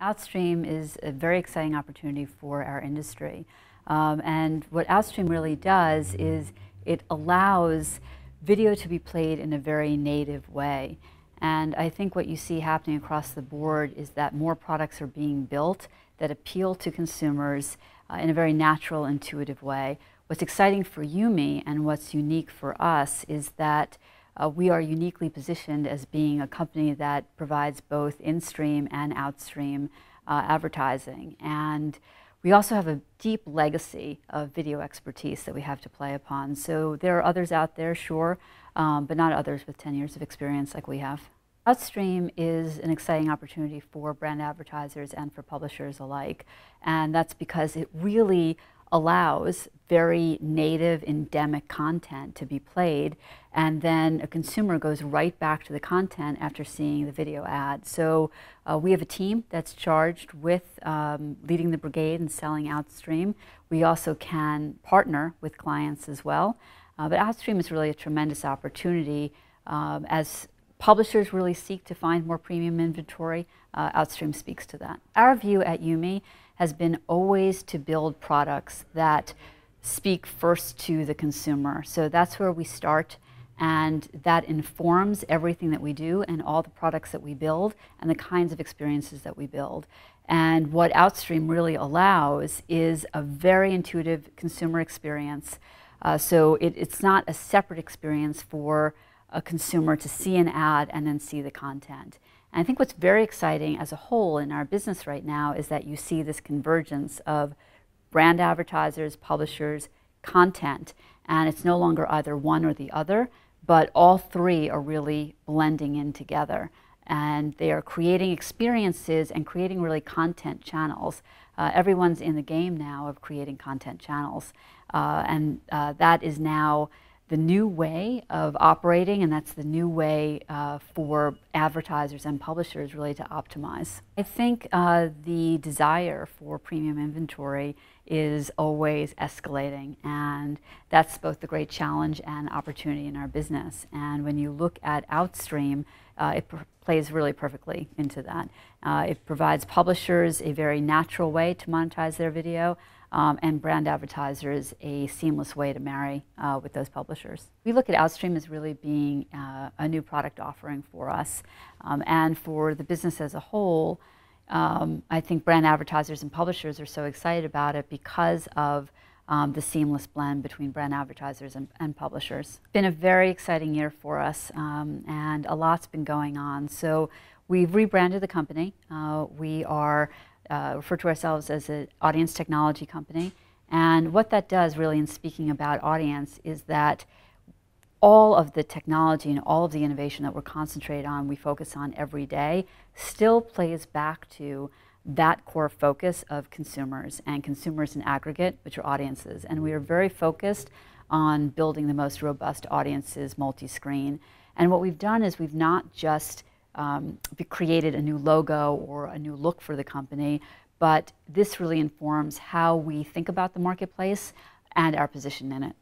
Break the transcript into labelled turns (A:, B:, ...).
A: Outstream is a very exciting opportunity for our industry. Um, and what Outstream really does is it allows video to be played in a very native way. And I think what you see happening across the board is that more products are being built that appeal to consumers uh, in a very natural, intuitive way. What's exciting for Yumi and what's unique for us is that uh, we are uniquely positioned as being a company that provides both in-stream and out-stream uh, advertising. And we also have a deep legacy of video expertise that we have to play upon. So there are others out there, sure, um, but not others with 10 years of experience like we have. Outstream is an exciting opportunity for brand advertisers and for publishers alike. And that's because it really allows very native endemic content to be played and then a consumer goes right back to the content after seeing the video ad so uh, we have a team that's charged with um, leading the brigade and selling outstream we also can partner with clients as well uh, but outstream is really a tremendous opportunity um, as publishers really seek to find more premium inventory uh, outstream speaks to that our view at yumi has been always to build products that speak first to the consumer. So that's where we start and that informs everything that we do and all the products that we build and the kinds of experiences that we build. And what Outstream really allows is a very intuitive consumer experience. Uh, so it, it's not a separate experience for a consumer to see an ad and then see the content. And I think what's very exciting as a whole in our business right now is that you see this convergence of brand advertisers, publishers, content, and it's no longer either one or the other, but all three are really blending in together. And they are creating experiences and creating really content channels. Uh, everyone's in the game now of creating content channels. Uh, and uh, that is now the new way of operating, and that's the new way uh, for advertisers and publishers really to optimize. I think uh, the desire for premium inventory is always escalating, and that's both the great challenge and opportunity in our business. And when you look at Outstream, uh, it plays really perfectly into that. Uh, it provides publishers a very natural way to monetize their video um, and brand advertisers a seamless way to marry uh, with those publishers. We look at Outstream as really being uh, a new product offering for us um, and for the business as a whole. Um, I think brand advertisers and publishers are so excited about it because of um, the seamless blend between brand advertisers and, and publishers. It's been a very exciting year for us, um, and a lot's been going on. So we've rebranded the company. Uh, we are uh, refer to ourselves as an audience technology company. And what that does, really, in speaking about audience, is that all of the technology and all of the innovation that we're concentrated on, we focus on every day, still plays back to that core focus of consumers and consumers in aggregate, which are audiences. And we are very focused on building the most robust audiences multi screen. And what we've done is we've not just um, created a new logo or a new look for the company, but this really informs how we think about the marketplace and our position in it.